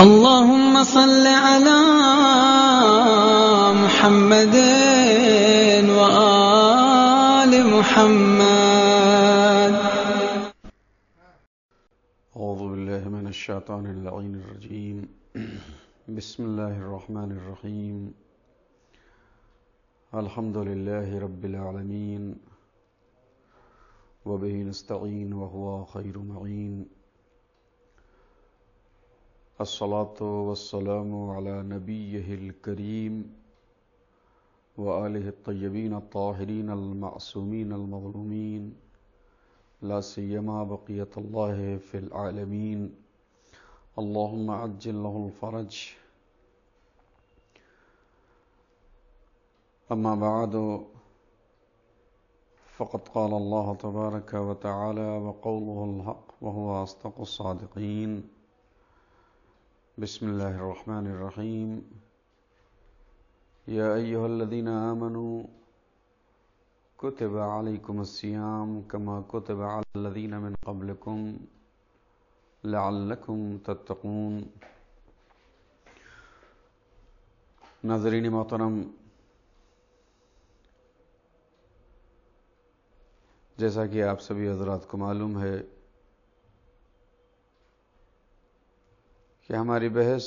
اللهم صل على محمد وآل محمد أعوذ بالله من الشيطان اللعين الرجيم بسم الله الرحمن الرحيم الحمد لله رب العالمين وبه نستعين وهو خير معين الصلاة والسلام على نبيه الكريم وآله الطيبين الطاهرين المعصومين المظلومين لا سيما بقية الله في العالمين اللهم عجل له الفرج أما بعد فقد قال الله تبارك وتعالى وقوله الحق وهو أصدق الصادقين بسم الله الرحمن الرحيم يا أيها الذين آمنوا كتب عليكم الصيام كما كتب على الذين من قبلكم لعلكم تتقون ناظرين محترم जैसा कि आप सभी हजरात को मालूम है कि हमारी बहस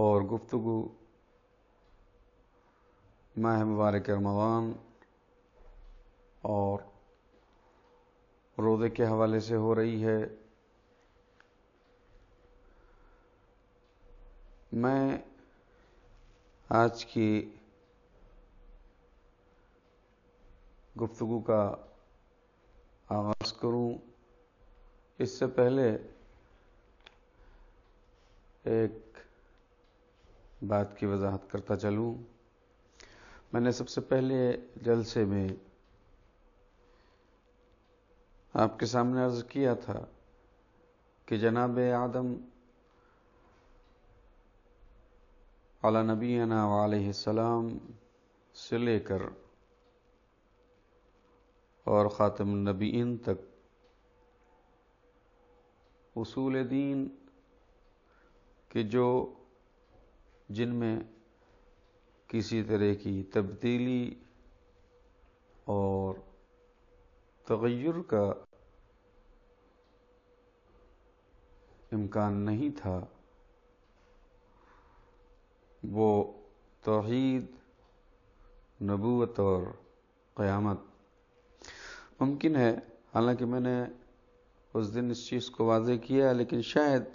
और गुफ्तु माह मुबारक रमान और रोज़े के हवाले से हो रही है मैं आज की गुफ्तु का आगाज़ करूं इससे पहले एक बात की वजाहत करता चलूं मैंने सबसे पहले जलसे में आपके सामने अर्ज किया था कि जनाब आदम अला नबीना वालम से लेकर और ख़ातम नबीन तक उसूल दीन कि जो जिनमें किसी तरह की तब्दीली और तगैर का इम्कान नहीं था वो तोहद नबूत और क्यामत मुमकिन है हालांकि मैंने उस दिन इस चीज़ को वाजे किया लेकिन शायद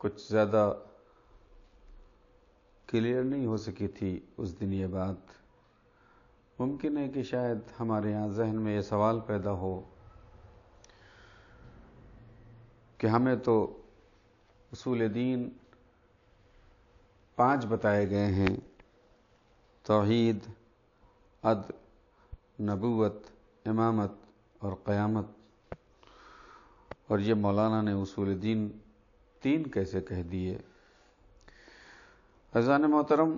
कुछ ज़्यादा क्लियर नहीं हो सकी थी उस दिन ये बात मुमकिन है कि शायद हमारे यहाँ जहन में ये सवाल पैदा हो कि हमें तो उसूल दीन पांच बताए गए हैं तोहीद अद नबूत इमामत और क़यामत और ये मौलाना ने उसूल दीन तीन कैसे कह दिए अजान मोहतरम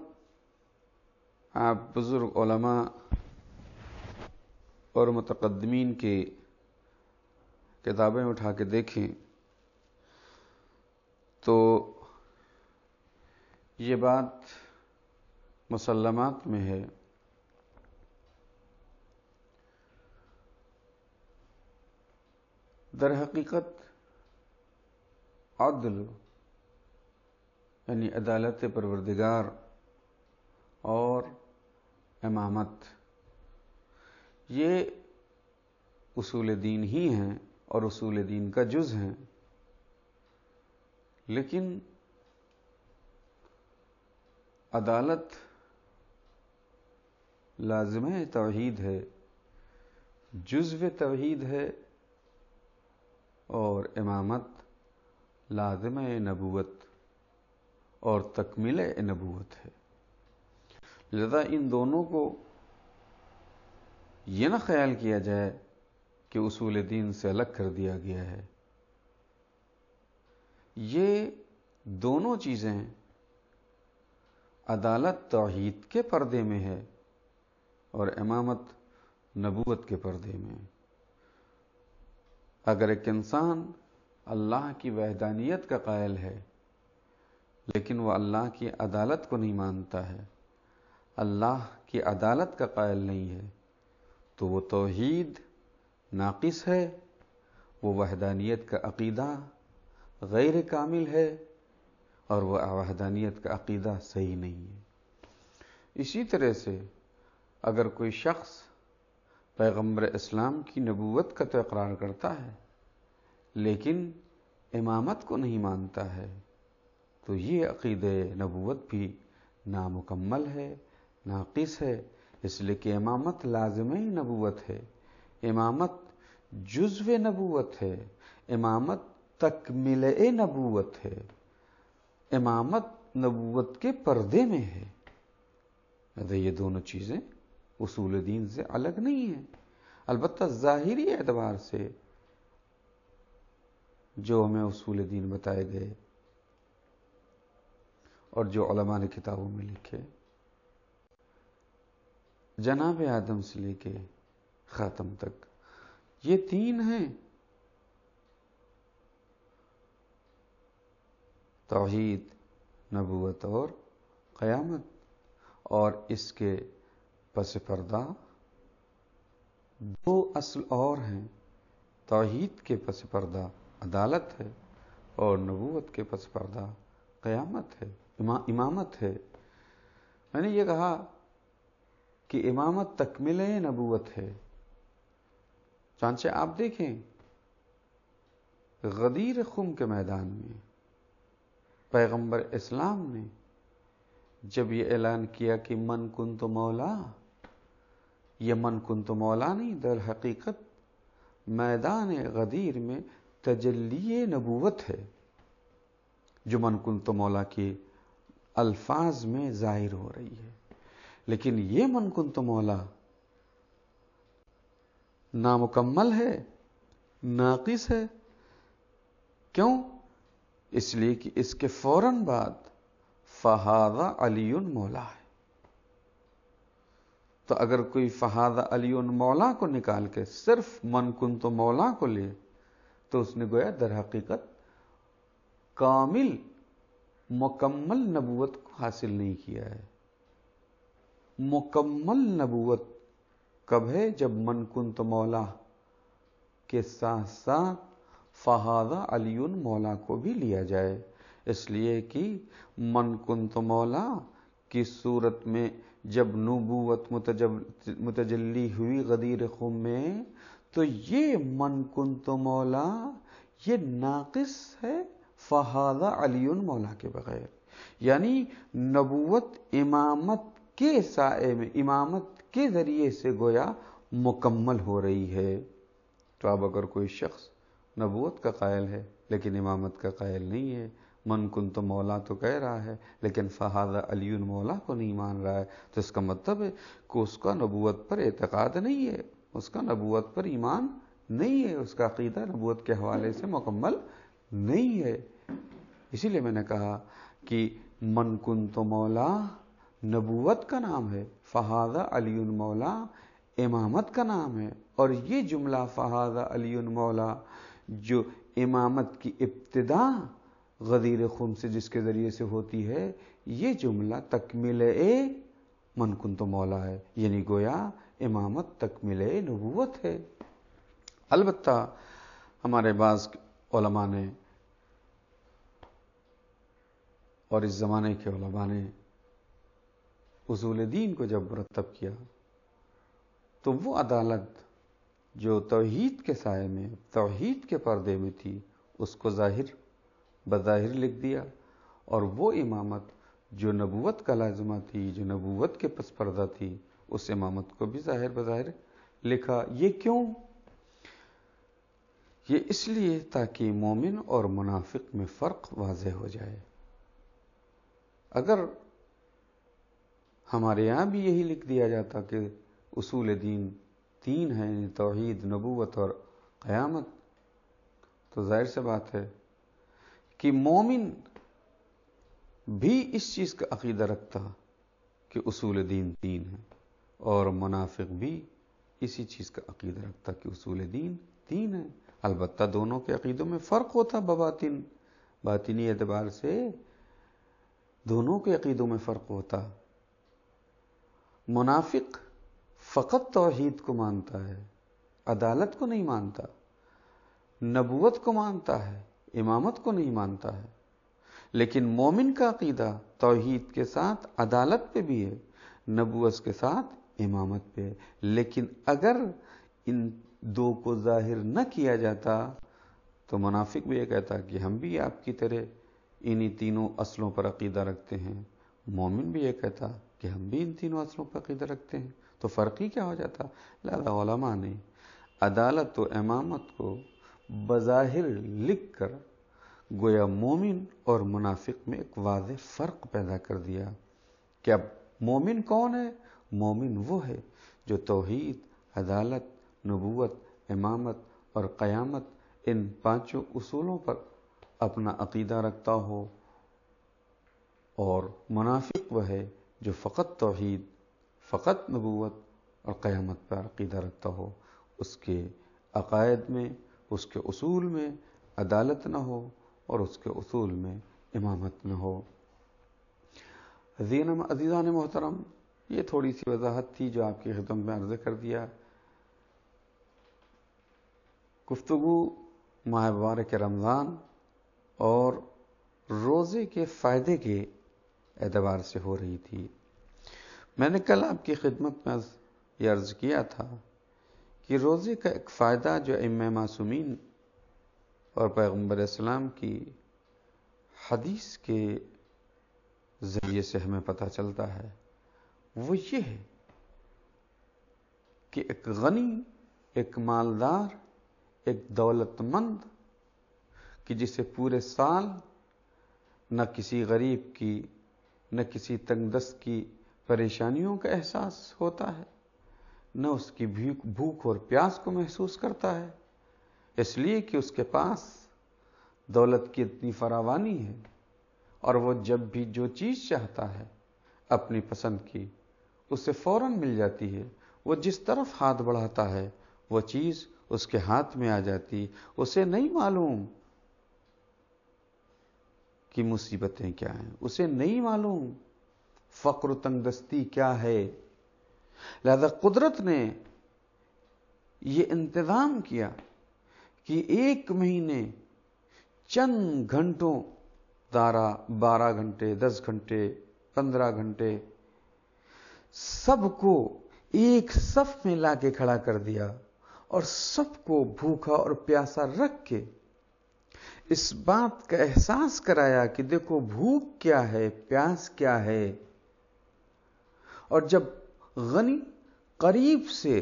आप बुजुर्ग ओलमा और मतकदमीन की किताबें उठा के देखें तो ये बात मुसलमत में है दर हकीकत अदल यानी अदालत परवरदिगार और इमामत ये उसूल दीन ही हैं और उसूल दीन का जुज़ हैं लेकिन अदालत लाजम तोहद है जुज्व तोहद है और इमामत लाजम नबूत और तकमील नबूत है लिहाजा इन दोनों को यह ना ख्याल किया जाए कि उसूल दीन से अलग कर दिया गया है ये दोनों चीज़ें अदालत तोहीद के पर्दे में है और इमामत नबूत के पर्दे में अगर एक इंसान अल्लाह की वहदानियत का कायल है लेकिन वह अल्लाह की अदालत को नहीं मानता है अल्लाह की अदालत का कायल नहीं है तो वो तोहद नाक़िस है वो वहदानियत का अकीदा गैर कामिल है और वह वहदानियत का अकीदा सही नहीं है इसी तरह से अगर कोई शख्स पैगम्बर इस्लाम की नबूवत का तो इकरार करता है लेकिन इमामत को नहीं मानता है तो ये अकीद नबूत भी नामुकम्मल है नाक़िस है इसलिए कि इमामत लाजम नबूत है इमामत जुज्व नबूत है इमामत तकमिल नबूत है इमामत नबूत के पर्दे में है अरे ये दोनों चीज़ें उसूल दीन से अलग नहीं है अलबत् ज़ाहरी एतबार से जो हमें उसूल दीन बताए गए और जो अलमा ने किताबों में लिखे जनाब आदम से लेके ख़ातम तक ये तीन हैं तोहहीद नबूत और क़यामत और इसके पस पर्दा दो असल और हैं तोहहीद के पस पर्दा अदालत है और नबूवत के पसपर्दा क़यामत है इमा, इमामत है मैंने ये कहा कि इमामत तकमिल नबूत है चांचे आप देखें गदीर खुम के मैदान में पैगंबर इस्लाम ने जब ये ऐलान किया कि मन कुन तो मौला ये मन कुन तो मौला नहीं दर हकीकत मैदान गदीर में तजल्ली नबूवत है जो कुल तो मौला के अल्फाज में जाहिर हो रही है लेकिन ये मनकुन तो मौला नामुकम्मल है नाकिस है क्यों इसलिए कि इसके फौरन बाद फहादा अली मौला है तो अगर कोई फहादा अली मौला को निकाल के सिर्फ मनकुन तो मौला को ले तो उसने गोया दर हकीकत कामिल मुकम्मल नबूत को हासिल नहीं किया है मुकम्मल नबूत कब है जब मन तो मौला के साथ साथ फहादा अलीन मौला को भी लिया जाए इसलिए कि मन तो मौला की सूरत में जब नबूत मुतजल्ली हुई गदीर खुम में तो ये मन कुन तो मौला ये नाकिस है फहादा अली मौला के बगैर यानी नबूत इमामत के साय में इमामत के ज़रिए से गोया मुकम्मल हो रही है तो अब अगर कोई शख्स नबूत का कायल है लेकिन इमामत का कायल नहीं है मन कुन तो मौला तो कह रहा है लेकिन फ़हादा अली मौला को नहीं मान रहा है तो इसका मतलब है कि उसका नबूत पर एतक़ाद नहीं है उसका नबूत पर ईमान नहीं है उसका अकीदा नबूत के हवाले से मुकम्मल नहीं है इसीलिए मैंने कहा कि कुन तो मौला नबूत का नाम है फहादा अली मौला इमामत का नाम है और ये जुमला फहादा अली मौला जो इमामत की इब्तदा गदीर खुम से जिसके ज़रिए से होती है ये जुमला तकमील ए मनकुन तो मौला है यानी गोया इमामत तक मिले नबूवत है अलबत् हमारे बाज ओलमा ने और इस ज़माने के ओलमा ने उसूल दीन को जब मुरतब किया तो वो अदालत जो तोहीद के साय में तोहहीद के पर्दे में थी उसको जाहिर बज़ाहिर लिख दिया और वो इमामत जो नबूवत का लाजमा थी जो नबूवत के पसपर्दा थी उस इमामत को भी जाहिर बज़ाहिर लिखा ये क्यों ये इसलिए ताकि मोमिन और मुनाफिक में फ़र्क वाज हो जाए अगर हमारे यहां भी यही लिख दिया जाता कि उसूल दीन तीन हैं तोहहीद नबूत और क़यामत तो जाहिर से बात है कि मोमिन भी इस चीज़ का अकीदा रखता कि उसूल दीन तीन है और मुनाफिक भी इसी चीज़ का अकीदा रखता कि उसूल दीन तीन है अलबत् दोनों के अकीदों में फ़र्क होता बबातिन बातिनी एतबार से दोनों के अकीदों में फ़र्क होता मुनाफिक फ़कत तोहद को मानता है अदालत को नहीं मानता नबूत को मानता है इमामत को नहीं मानता है लेकिन मोमिन का अकीदा तोहहीद के साथ अदालत पे भी है नबूस के साथ इमामत पे लेकिन अगर इन दो को जाहिर न किया जाता तो मुनाफिक भी ये कहता कि हम भी आपकी तरह इन्हीं तीनों असलों पर अकीदा रखते हैं मोमिन भी ये कहता कि हम भी इन तीनों असलों पर अकीदा रखते हैं तो फ़र्क ही क्या हो जाता लाला ने अदालत व इमामत को बज़ाहिर लिख कर गोया मोमिन और मुनाफिक में एक वाज फ़र्क पैदा कर दिया कि अब मोमिन कौन है मोमिन वो है जो तोहद अदालत नबूत इमामत और क़यामत इन पांचों असूलों पर अपना अकीदा रखता हो और मुनाफिक वह है जो फ़कत तोहद फ़कत नबूत और क़यामत पर अकीदा रखता हो उसके अकायद में उसके असूल में अदालत न हो और उसके असूल में इमामत न हो जीनम अजीज़ा ने मोहतरम ये थोड़ी सी वजाहत थी जो आपकी खिदमत में अर्ज कर दिया गुफ्तु माह मुबारक रमज़ान और रोज़े के फ़ायदे के एतबार से हो रही थी मैंने कल आपकी खिदमत में ये अर्ज़ किया था कि रोज़े का एक फ़ायदा जो इम मासूमीन और पैगम्बर इस्लाम की हदीस के ज़रिए से हमें पता चलता है वो ये है कि एक गनी एक मालदार एक दौलतमंद कि जिसे पूरे साल न किसी गरीब की न किसी तंगदस्त की परेशानियों का एहसास होता है न उसकी भूख और प्यास को महसूस करता है इसलिए कि उसके पास दौलत की इतनी फरावानी है और वो जब भी जो चीज़ चाहता है अपनी पसंद की उसे फौरन मिल जाती है वो जिस तरफ हाथ बढ़ाता है वो चीज उसके हाथ में आ जाती उसे नहीं मालूम कि मुसीबतें क्या हैं उसे नहीं मालूम फक्र तंगदस्ती क्या है लिहाजा कुदरत ने यह इंतजाम किया कि एक महीने चंद घंटों दारा बारह घंटे दस घंटे पंद्रह घंटे सबको एक सफ में लाके खड़ा कर दिया और सबको भूखा और प्यासा रख के इस बात का एहसास कराया कि देखो भूख क्या है प्यास क्या है और जब गनी करीब से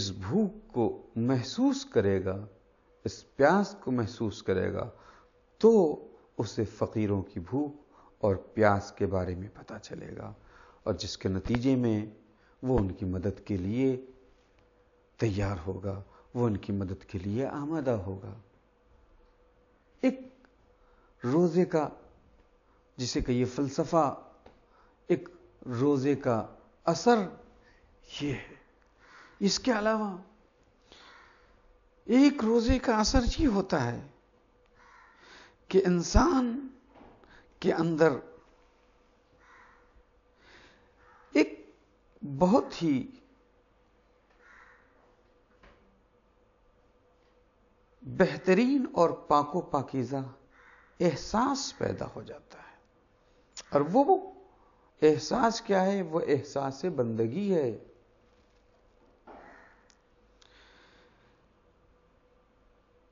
इस भूख को महसूस करेगा इस प्यास को महसूस करेगा तो उसे फकीरों की भूख और प्यास के बारे में पता चलेगा और जिसके नतीजे में वो उनकी मदद के लिए तैयार होगा वो उनकी मदद के लिए आमादा होगा एक रोजे का जिसे कहिए फलसफा एक रोजे का असर ये है इसके अलावा एक रोजे का असर ये होता है कि इंसान के अंदर बहुत ही बेहतरीन और पाको पाकिज़ा एहसास पैदा हो जाता है और वो एहसास क्या है वो एहसास बंदगी है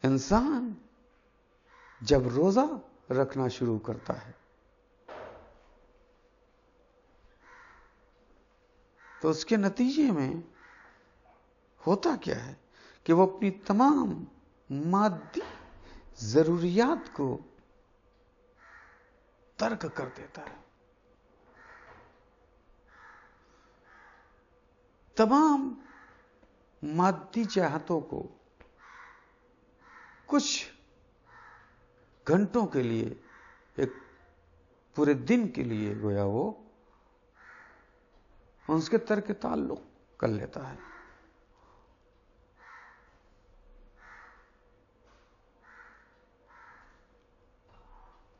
इंसान जब रोज़ा रखना शुरू करता है तो उसके नतीजे में होता क्या है कि वो अपनी तमाम मादी जरूरियात को तर्क कर देता है तमाम मादी चाहतों को कुछ घंटों के लिए एक पूरे दिन के लिए गोया वो और उसके तर्क ताल्लुक कर लेता है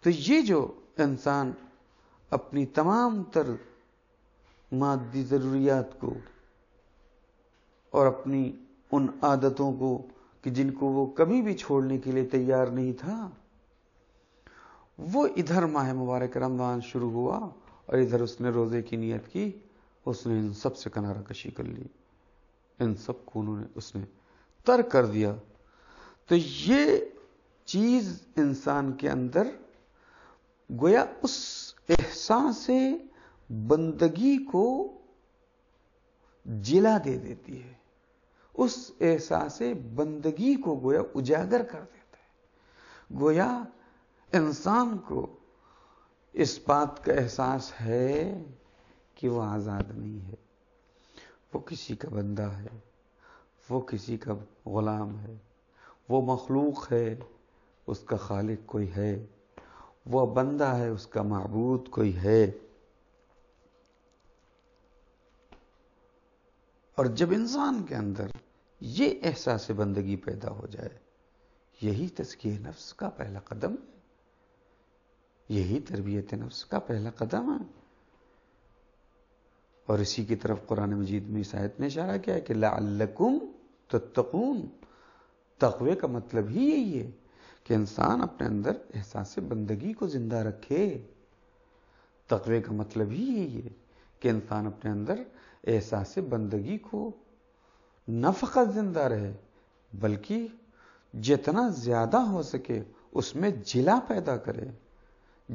तो ये जो इंसान अपनी तमाम तर मादी ज़रूरियात को और अपनी उन आदतों को कि जिनको वो कभी भी छोड़ने के लिए तैयार नहीं था वो इधर माह मुबारक रमजान शुरू हुआ और इधर उसने रोज़े की नीयत की उसने इन सब से कनारा कशी कर ली इन सब को उन्होंने उसने तर्क कर दिया तो ये चीज इंसान के अंदर गोया उस एहसास से बंदगी को जिला दे देती है उस एहसास से बंदगी को गोया उजागर कर देता है गोया इंसान को इस बात का एहसास है कि वो आज़ाद नहीं है वो किसी का बंदा है वो किसी का गुलाम है वो मखलूक है उसका खालिक कोई है वो बंदा है उसका मबूद कोई है और जब इंसान के अंदर ये एहसास बंदगी पैदा हो जाए यही तस्की नफ्स का पहला कदम यही तरबियत नफ्स का पहला कदम है और इसी की तरफ कुरान मजीद में इस आयत ने इशारा किया कि लाकुम तत्तकून तकवे का मतलब ही यही है कि इंसान अपने अंदर एहसास बंदगी को जिंदा रखे तकवे का मतलब ही यही है कि इंसान अपने अंदर एहसास बंदगी को न फकत जिंदा रहे बल्कि जितना ज्यादा हो सके उसमें जिला पैदा करे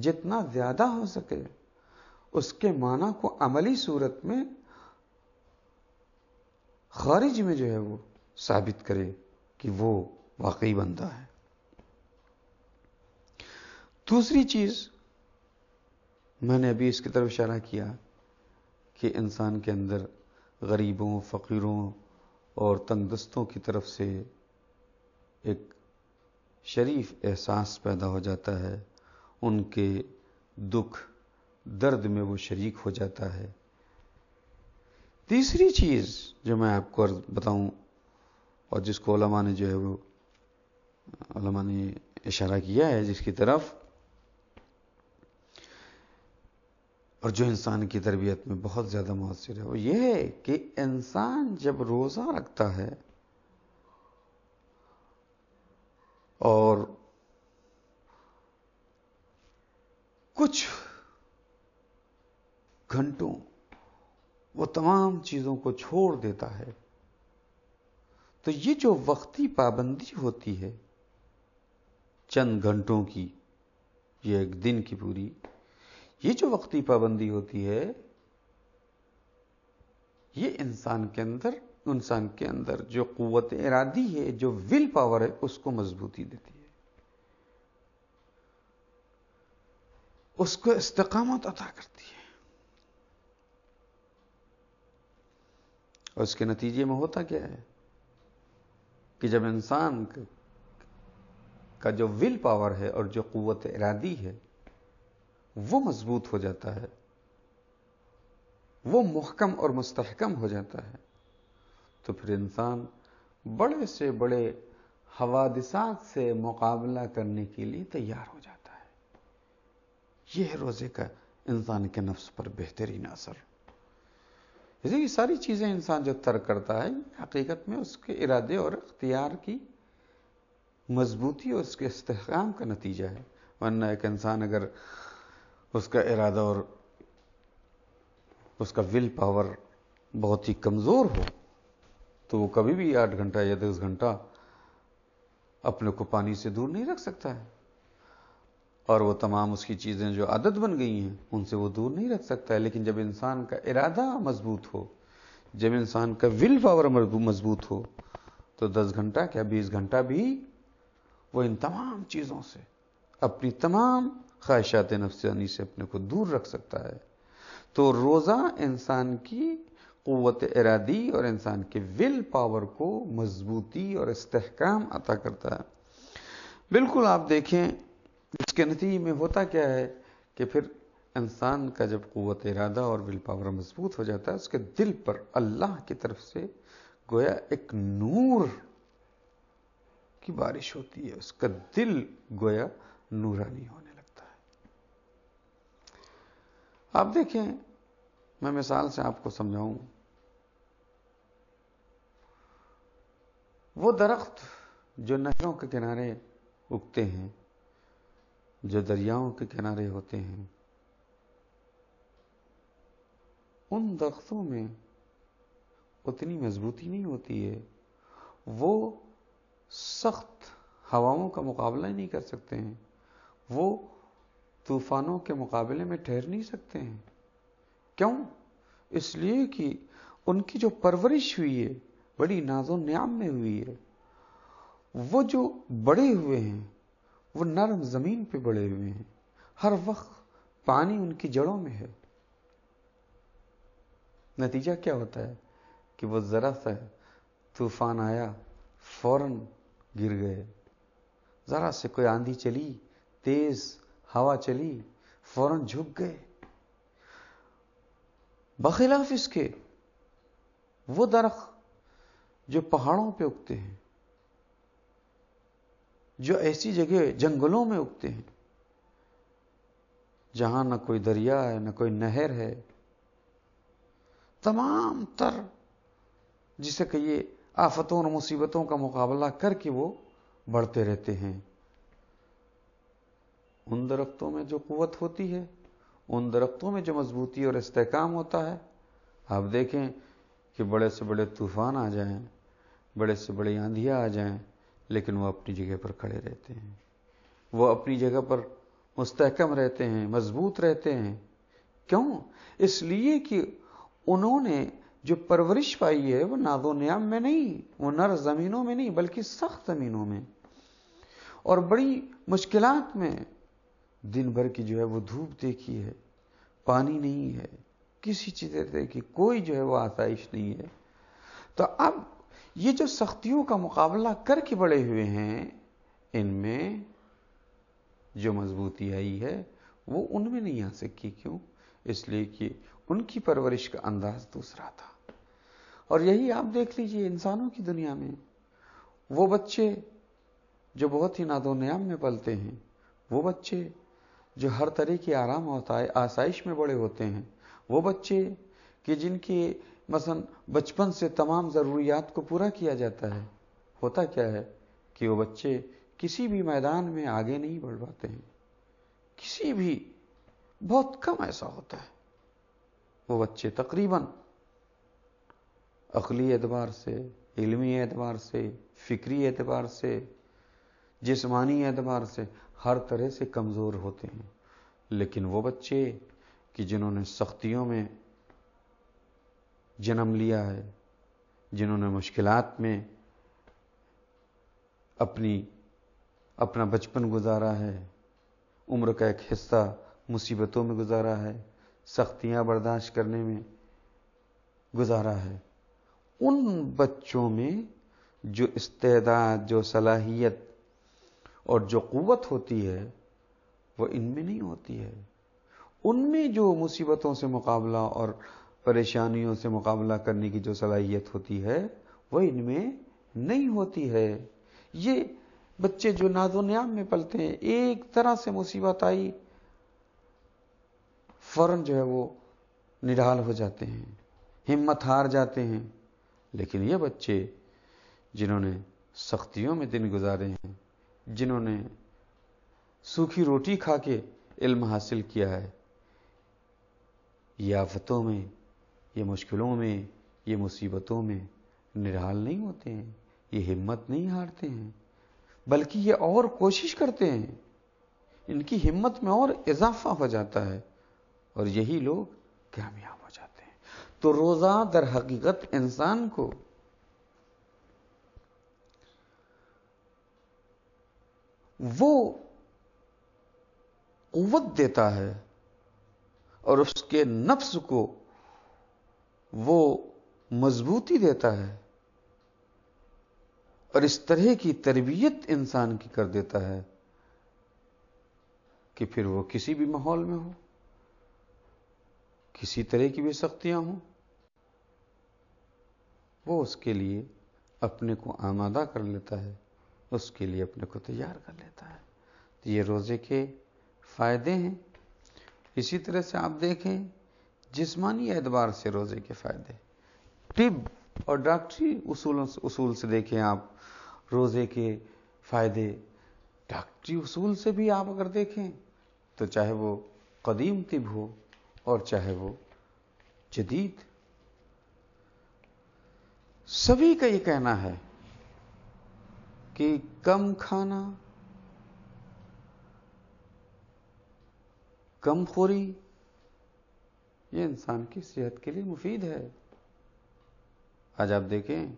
जितना ज्यादा हो सके उसके माना को अमली सूरत में खारिज में जो है वो साबित करे कि वो वाकई बनता है दूसरी चीज मैंने अभी इसकी तरफ इशारा किया कि इंसान के अंदर गरीबों फ़कीरों और तंगदस्तों की तरफ से एक शरीफ एहसास पैदा हो जाता है उनके दुख दर्द में वो शरीक हो जाता है तीसरी चीज जो मैं आपको बताऊं और जिसको ओलमा ने जो है वो ओलमा ने इशारा किया है जिसकी तरफ और जो इंसान की तरबियत में बहुत ज़्यादा मुसर है वो ये है कि इंसान जब रोज़ा रखता है और कुछ घंटों वो तमाम चीजों को छोड़ देता है तो ये जो वक्ती पाबंदी होती है चंद घंटों की ये एक दिन की पूरी ये जो वक्ती पाबंदी होती है ये इंसान के अंदर इंसान के अंदर जो कुत इरादी है जो विल पावर है उसको मजबूती देती है उसको इस्तकामत अदा करती है और उसके नतीजे में होता क्या है कि जब इंसान का जो विल पावर है और जो कुत इरादी है वो मजबूत हो जाता है वो मुहकम और मुस्तकम हो जाता है तो फिर इंसान बड़े से बड़े हवादिसात से मुकाबला करने के लिए तैयार हो जाता है यह रोजे का इंसान के नफ्स पर बेहतरीन असर जैसे ये सारी चीज़ें इंसान जो तर्क करता है हकीकत में उसके इरादे और अख्तियार की मजबूती और उसके इस्तेकाम का नतीजा है वरना एक इंसान अगर उसका इरादा और उसका विल पावर बहुत ही कमज़ोर हो तो वो कभी भी आठ घंटा या दस घंटा अपने को पानी से दूर नहीं रख सकता है और वो तमाम उसकी चीज़ें जो आदत बन गई हैं उनसे वो दूर नहीं रख सकता है लेकिन जब इंसान का इरादा मजबूत हो जब इंसान का विल पावर मजबूत हो तो दस घंटा क्या बीस घंटा भी वो इन तमाम चीज़ों से अपनी तमाम ख्वाहिशात नफसानी से अपने को दूर रख सकता है तो रोज़ा इंसान की क़वत इरादी और इंसान के विल पावर को मजबूती और इस्तेकाम अता करता है बिल्कुल आप देखें इसके नतीजे में होता क्या है कि फिर इंसान का जब क़वत इरादा और विल पावर मजबूत हो जाता है उसके दिल पर अल्लाह की तरफ से गोया एक नूर की बारिश होती है उसका दिल गोया नूरानी होने लगता है आप देखें मैं मिसाल से आपको समझाऊं वो दरख्त जो नहरों के किनारे उगते हैं जो दरियाओं के किनारे होते हैं उन दरख्तों में उतनी मजबूती नहीं होती है वो सख्त हवाओं का मुकाबला ही नहीं कर सकते हैं वो तूफानों के मुकाबले में ठहर नहीं सकते हैं क्यों इसलिए कि उनकी जो परवरिश हुई है बड़ी नाजो न्याम में हुई है वो जो बड़े हुए हैं वो नरम जमीन पे बड़े हुए हैं हर वक्त पानी उनकी जड़ों में है नतीजा क्या होता है कि वो जरा सा तूफान आया फौरन गिर गए जरा से कोई आंधी चली तेज हवा चली फौरन झुक गए बखिलाफ इसके वो दरख जो पहाड़ों पे उगते हैं जो ऐसी जगह जंगलों में उगते हैं जहां ना कोई दरिया है न कोई नहर है तमाम तर जिसे कहिए आफतों और मुसीबतों का मुकाबला करके वो बढ़ते रहते हैं उन दरख्तों में जो कुवत होती है उन दरख्तों में जो मजबूती और इस्तेकाम होता है आप देखें कि बड़े से बड़े तूफान आ जाएं, बड़े से बड़ी आंधियां आ जाएं, लेकिन वो अपनी जगह पर खड़े रहते हैं वो अपनी जगह पर मुस्तकम रहते हैं मजबूत रहते हैं क्यों इसलिए कि उन्होंने जो परवरिश पाई है वो नादो न्याम में नहीं वो नर जमीनों में नहीं बल्कि सख्त जमीनों में और बड़ी मुश्किल में दिन भर की जो है वो धूप देखी है पानी नहीं है किसी चीज देखी कोई जो है वो आसाइश नहीं है तो अब ये जो सख्तियों का मुकाबला करके बड़े हुए हैं इनमें जो मजबूती आई है वो उनमें नहीं आ सकी क्यों इसलिए कि उनकी परवरिश का अंदाज दूसरा था और यही आप देख लीजिए इंसानों की दुनिया में वो बच्चे जो बहुत ही न्याम में पलते हैं वो बच्चे जो हर तरह के आराम होता है आसाइश में बड़े होते हैं वो बच्चे कि जिनके मसन बचपन से तमाम ज़रूरियात को पूरा किया जाता है होता क्या है कि वो बच्चे किसी भी मैदान में आगे नहीं बढ़ पाते हैं किसी भी बहुत कम ऐसा होता है वो बच्चे तकरीबन अकली एतबार से इलमी एतबार से फिक्री एतबार से जिसमानी एतबार से हर तरह से कमज़ोर होते हैं लेकिन वो बच्चे कि जिन्होंने सख्तियों में जन्म लिया है जिन्होंने मुश्किलात में अपनी अपना बचपन गुजारा है उम्र का एक हिस्सा मुसीबतों में गुजारा है सख्तियां बर्दाश्त करने में गुजारा है उन बच्चों में जो इस्तेदाद जो सलाहियत और जो क़वत होती है वह इनमें नहीं होती है उनमें जो मुसीबतों से मुकाबला और परेशानियों से मुकाबला करने की जो सलाहियत होती है वह इनमें नहीं होती है ये बच्चे जो नाजो न्याम में पलते हैं एक तरह से मुसीबत आई फौरन जो है वो निढाल हो जाते हैं हिम्मत हार जाते हैं लेकिन ये बच्चे जिन्होंने सख्तियों में दिन गुजारे हैं जिन्होंने सूखी रोटी खा के इल्म हासिल किया है ये आफतों में ये मुश्किलों में ये मुसीबतों में निराल नहीं होते हैं ये हिम्मत नहीं हारते हैं बल्कि ये और कोशिश करते हैं इनकी हिम्मत में और इजाफा हो जाता है और यही लोग कामयाब हो जाते हैं तो रोजा दर हकीकत इंसान को वो कुवत देता है और उसके नफ्स को वो मजबूती देता है और इस तरह की तरबियत इंसान की कर देता है कि फिर वो किसी भी माहौल में हो किसी तरह की भी सख्तियां हो वो उसके लिए अपने को आमादा कर लेता है उसके लिए अपने को तैयार कर लेता है तो ये रोज़े के फायदे हैं इसी तरह से आप देखें जिसमानी एतबार से रोज़े के फ़ायदे टिब और डॉक्टरी से उसूल से देखें आप रोज़े के फ़ायदे डॉक्टरी उसूल से भी आप अगर देखें तो चाहे वो कदीम तिब हो और चाहे वो जदीद सभी का ये कहना है कि कम खाना कम खोरी ये इंसान की सेहत के लिए मुफीद है आज आप देखें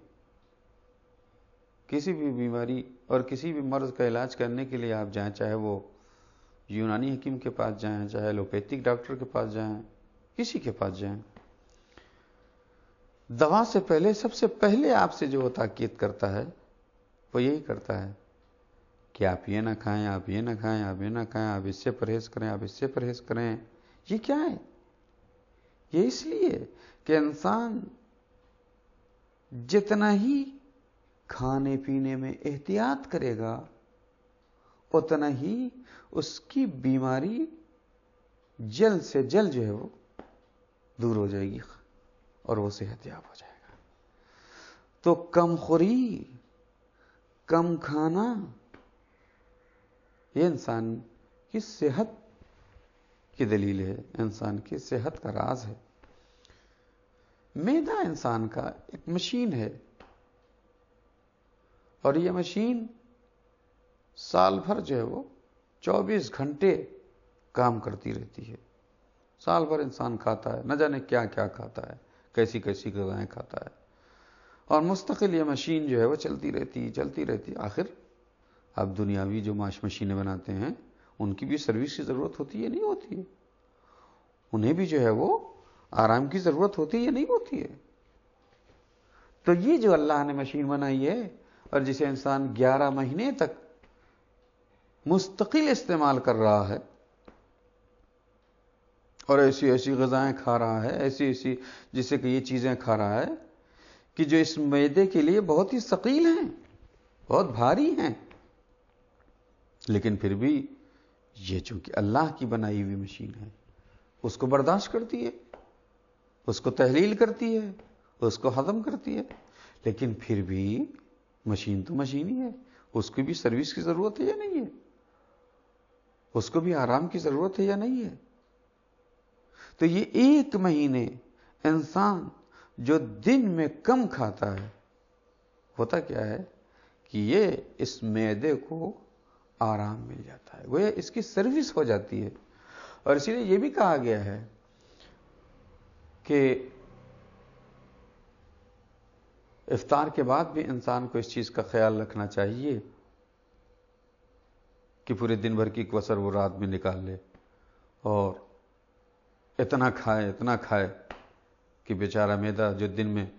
किसी भी बीमारी और किसी भी मर्ज का इलाज करने के लिए आप जाएं चाहे वो यूनानी हकीम के पास जाएं चाहे एलोपैथिक डॉक्टर के पास जाएं किसी के पास जाएं दवा से पहले सबसे पहले आपसे जो ताकीद करता है वो यही करता है कि आप ये ना खाएं आप ये ना खाएं आप ये ना खाएं आप इससे परहेज करें आप इससे परहेज करें ये क्या है ये इसलिए कि इंसान जितना ही खाने पीने में एहतियात करेगा उतना ही उसकी बीमारी जल्द से जल्द जो है वो दूर हो जाएगी और वो सेहतयाब हो जाएगा तो कम खुरी कम खाना ये इंसान की सेहत की दलील है इंसान की सेहत का राज है मैदा इंसान का एक मशीन है और यह मशीन साल भर जो है वो 24 घंटे काम करती रहती है साल भर इंसान खाता है न जाने क्या क्या खाता है कैसी कैसी गजाएं खाता है और मुस्तकिल यह मशीन जो है वो चलती रहती है चलती रहती आखिर आप दुनियावी जो माश मशीनें बनाते हैं उनकी भी सर्विस की जरूरत होती है नहीं होती है उन्हें भी जो है वो आराम की जरूरत होती है या नहीं होती है तो ये जो अल्लाह ने मशीन बनाई है और जिसे इंसान 11 महीने तक मुस्तकिल इस्तेमाल कर रहा है और ऐसी ऐसी गजाएं खा रहा है ऐसी ऐसी जिसे कि ये चीजें खा रहा है कि जो इस मैदे के लिए बहुत ही शकील हैं बहुत भारी हैं लेकिन फिर भी ये चूंकि अल्लाह की बनाई हुई मशीन है उसको बर्दाश्त करती है उसको तहलील करती है उसको हजम करती है लेकिन फिर भी मशीन तो मशीन ही है उसकी भी सर्विस की जरूरत है या नहीं है उसको भी आराम की जरूरत है या नहीं है तो ये एक महीने इंसान जो दिन में कम खाता है होता क्या है कि ये इस मैदे को आराम मिल जाता है गोया इसकी सर्विस हो जाती है और इसीलिए यह भी कहा गया है कि इफ्तार के बाद भी इंसान को इस चीज़ का ख्याल रखना चाहिए कि पूरे दिन भर की कसर वो रात में निकाल ले और इतना खाए इतना खाए कि बेचारा मैदा जो दिन में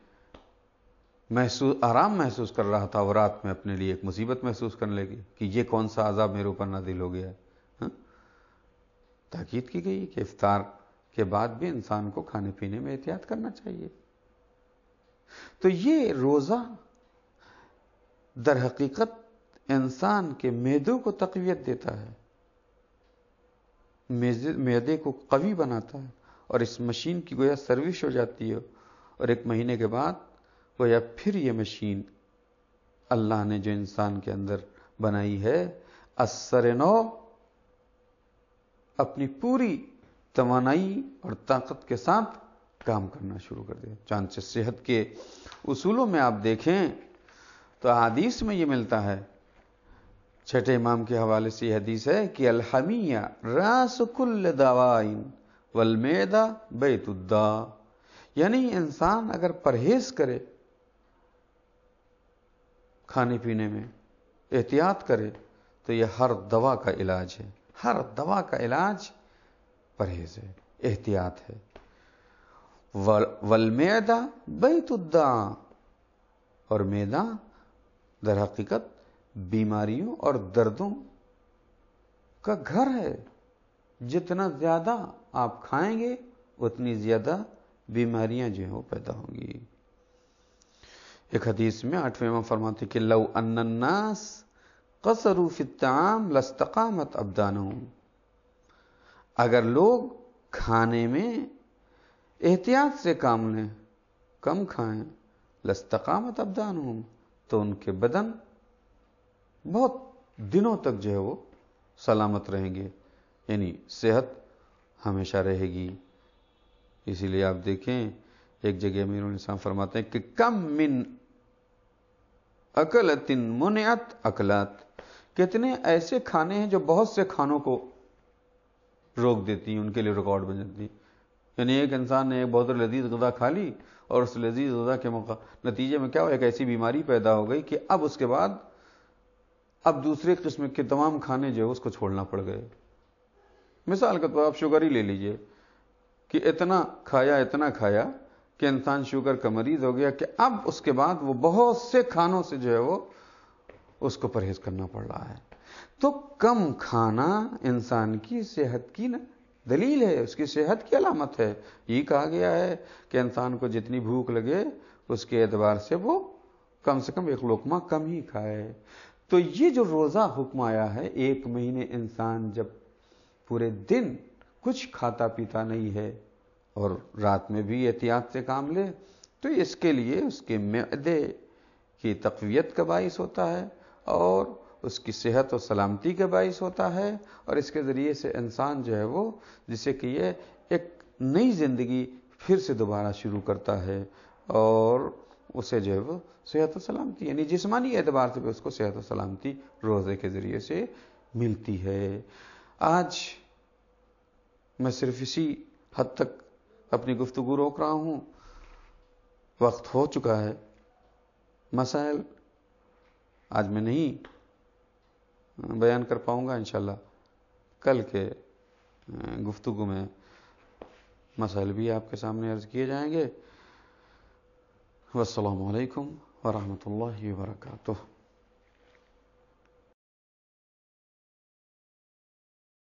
महसूस आराम महसूस कर रहा था और रात में अपने लिए एक मुसीबत महसूस करने लगी कि ये कौन सा आज़ाब मेरे ऊपर नादिल हो गया है हाँ? ताकीद की गई कि इफ्तार के बाद भी इंसान को खाने पीने में एहतियात करना चाहिए तो ये रोज़ा दर हकीकत इंसान के मेदों को तकवीत देता है मैदे को कवि बनाता है और इस मशीन की गोया सर्विस हो जाती है और एक महीने के बाद या फिर यह मशीन अल्लाह ने जो इंसान के अंदर बनाई है असर नौ अपनी पूरी तवानाई और ताकत के साथ काम करना शुरू कर दिया चांद से सेहत के उसूलों में आप देखें तो हदीस में यह मिलता है छठे इमाम के हवाले से यह हदीस है कि अलहमिया रासकुल्ल दवाइन वलमेदा बेतुद्दा यानी इंसान अगर परहेज करे खाने पीने में एहतियात करे तो यह हर दवा का इलाज है हर दवा का इलाज परहेज है एहतियात है वल मैदा बैतुद्दा और मैदा दर हकीकत बीमारियों और दर्दों का घर है जितना ज्यादा आप खाएंगे उतनी ज्यादा बीमारियां जो है वो पैदा होंगी एक हदीस में आठवें में फरमाते कि लव अन्नास कसरू लस्तकामत अबदान अगर लोग खाने में एहतियात से काम लें कम खाएं लस्तकामत अबदान तो उनके बदन बहुत दिनों तक जो है वो सलामत रहेंगे यानी सेहत हमेशा रहेगी इसीलिए आप देखें एक जगह अमीर इस्लाम फरमाते हैं कि कम मिन तिन मुनियत अकलत कितने ऐसे खाने हैं जो बहुत से खानों को रोक देती हैं उनके लिए रिकॉर्ड बन जाती है यानी एक इंसान ने एक बहुत लजीज गजा खा ली और उस लजीज गजा के नतीजे में क्या हो एक ऐसी बीमारी पैदा हो गई कि अब उसके बाद अब दूसरे किस्म के तमाम खाने जो है उसको छोड़ना पड़ गए मिसाल के तौर तो आप शुगर ही ले लीजिए कि इतना खाया इतना खाया कि इंसान शुगर का मरीज हो गया कि अब उसके बाद वो बहुत से खानों से जो है वो उसको परहेज करना पड़ रहा है तो कम खाना इंसान की सेहत की ना दलील है उसकी सेहत की अलामत है ये कहा गया है कि इंसान को जितनी भूख लगे उसके एतबार से वो कम से कम एक लोकमा कम ही खाए तो ये जो रोज़ा हुक्म आया है एक महीने इंसान जब पूरे दिन कुछ खाता पीता नहीं है और रात में भी एहतियात से काम ले तो इसके लिए उसके मैदे की तकवीत का बायस होता है और उसकी सेहत और सलामती का बायस होता है और इसके ज़रिए से इंसान जो है वो जिसे कि यह एक नई ज़िंदगी फिर से दोबारा शुरू करता है और उसे जो है वो सेहत और सलामती यानी जिसमानी एतबार से भी उसको सेहत और सलामती रोज़े के ज़रिए से मिलती है आज मैं सिर्फ इसी हद तक अपनी गुफ्तु रोक रहा हूं वक्त हो चुका है मसाइल आज मैं नहीं बयान कर पाऊंगा इंशाल्लाह कल के गुफ्तु में मसाइल भी आपके सामने अर्ज किए जाएंगे वालकम वरहमल वरकू